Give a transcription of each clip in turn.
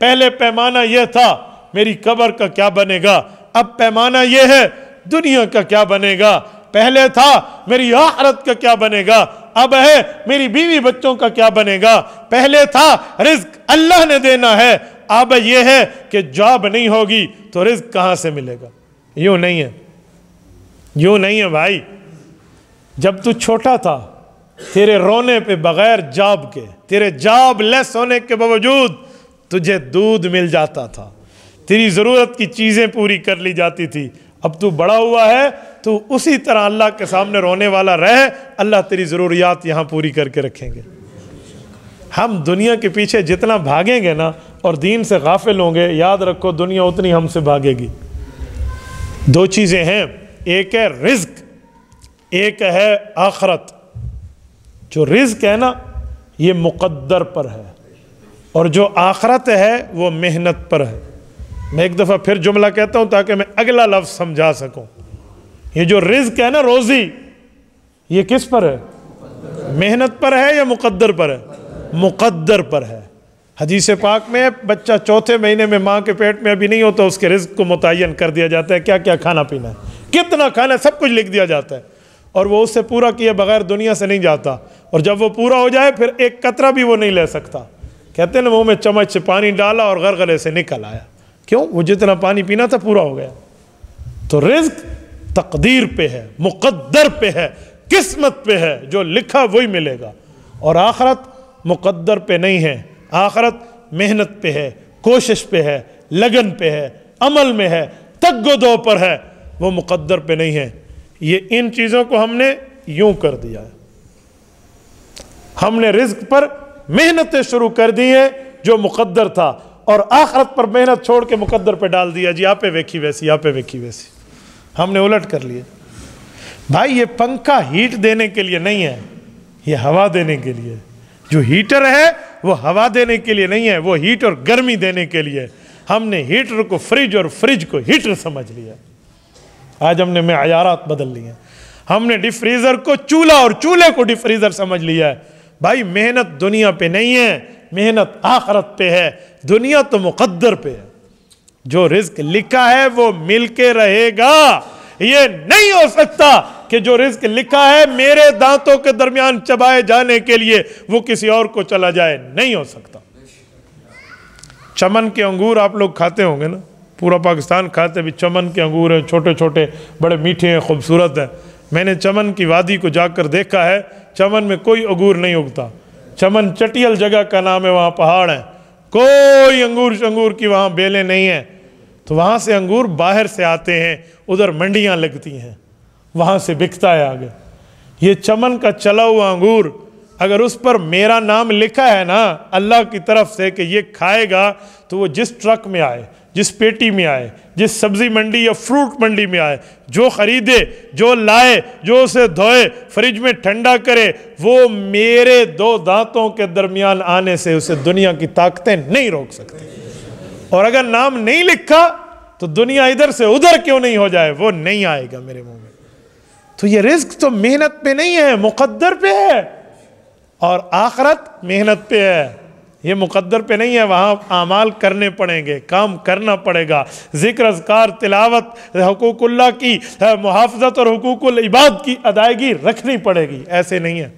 पहले पैमाना यह था मेरी कबर का क्या बनेगा अब पैमाना यह है दुनिया का क्या बनेगा पहले था मेरी आहरत का क्या बनेगा अब है मेरी बीवी बच्चों का क्या बनेगा पहले था रिस्क अल्लाह ने देना है अब यह है कि जॉब नहीं होगी तो रिस्क कहां से मिलेगा यूं नहीं है यूं नहीं है भाई जब तू छोटा था तेरे रोने पे बगैर जॉब के तेरे जॉब लेस होने के बावजूद तुझे दूध मिल जाता था तेरी ज़रूरत की चीज़ें पूरी कर ली जाती थी अब तू बड़ा हुआ है तो उसी तरह अल्लाह के सामने रोने वाला रह अल्लाह तेरी ज़रूरियात यहाँ पूरी करके रखेंगे हम दुनिया के पीछे जितना भागेंगे ना और दीन से गाफिल होंगे याद रखो दुनिया उतनी हमसे भागेगी दो चीज़ें हैं एक है रिज्क एक है आखरत जो रिज्क है ना ये मुकद्दर पर है और जो आखरत है वो मेहनत पर है मैं एक दफ़ा फिर जुमला कहता हूँ ताकि मैं अगला लफ्ज़ समझा सकूँ ये जो रिज्क है ना रोज़ी ये किस पर है मेहनत पर है या मुकद्दर पर है मुकद्दर पर है हदीस पाक में बच्चा चौथे महीने में माँ के पेट में अभी नहीं होता उसके रिज्क को मुतन कर दिया जाता है क्या क्या खाना पीना है कितना खाना है सब कुछ लिख दिया जाता है और वो उससे पूरा किए बगैर दुनिया से नहीं जाता और जब वो पूरा हो जाए फिर एक कतरा भी वो नहीं ले सकता कहते हैं ना मुँह में चम्मच से पानी डाला और गरगले से निकल आया क्यों वो जितना पानी पीना था पूरा हो गया तो रिज्क तकदीर पे है मुकद्दर पे है किस्मत पे है जो लिखा वही मिलेगा और आखरत मुकद्दर पे नहीं है आखरत मेहनत पे है कोशिश पे है लगन पे है अमल में है तगो पर है वो मुकद्दर पे नहीं है ये इन चीज़ों को हमने यूं कर दिया है हमने रिज्क पर मेहनतें शुरू कर दी हैं जो मुकद्दर था और आखरत पर मेहनत छोड़ के मुकद्दर पे डाल दिया जी आपे वेखी वैसी आपे वेखी वैसी हमने उलट कर लिए भाई ये पंखा हीट देने के लिए नहीं है ये हवा देने के लिए जो हीटर है वो हवा देने के लिए नहीं है वो हीट और गर्मी देने के लिए हमने हीटर को फ्रिज और फ्रिज को हीटर समझ लिया आज हमने मैं आयारात बदल लिए हमने डिफ्रीज़र को चूल्हा और चूल्हे को डिफ्रीज़र समझ लिया है भाई मेहनत दुनिया पे नहीं है मेहनत आखरत पे है दुनिया तो मुकद्दर पे है जो रिस्क लिखा है वो मिल के रहेगा ये नहीं हो सकता कि जो रिस्क लिखा है मेरे दांतों के दरमियान चबाए जाने के लिए वो किसी और को चला जाए नहीं हो सकता चमन के अंगूर आप लोग खाते होंगे ना पूरा पाकिस्तान खाते भी चमन के अंगूर हैं छोटे छोटे बड़े मीठे हैं खूबसूरत हैं मैंने चमन की वादी को जाकर देखा है चमन में कोई अंगूर नहीं उगता चमन चटियल जगह का नाम है वहाँ पहाड़ है कोई अंगूर शंगूर की वहाँ बेलें नहीं हैं तो वहाँ से अंगूर बाहर से आते हैं उधर मंडियाँ लगती हैं वहाँ से बिकता है आगे ये चमन का चला हुआ अंगूर अगर उस पर मेरा नाम लिखा है ना अल्लाह की तरफ से कि ये खाएगा तो वो जिस ट्रक में आए जिस पेटी में आए जिस सब्ज़ी मंडी या फ्रूट मंडी में आए जो ख़रीदे जो लाए जो उसे धोए फ्रिज में ठंडा करे वो मेरे दो दांतों के दरमियान आने से उसे दुनिया की ताकतें नहीं रोक सकती और अगर नाम नहीं लिखा तो दुनिया इधर से उधर क्यों नहीं हो जाए वो नहीं आएगा मेरे मुंह में तो ये रिस्क तो मेहनत पे नहीं है मुकद्दर पे है और आखरत मेहनत पे है ये मुकद्दर पे नहीं है वहाँ आमाल करने पड़ेंगे काम करना पड़ेगा जिक्र अजकार तिलावत हकूकुल्ला की मुहाफ़त और हकूकुल इबाद की अदायगी रखनी पड़ेगी ऐसे नहीं है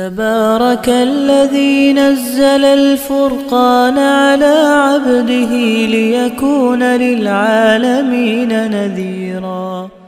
تبارك الذي نزل الفرقان على عبده ليكون للعالمين نذيراً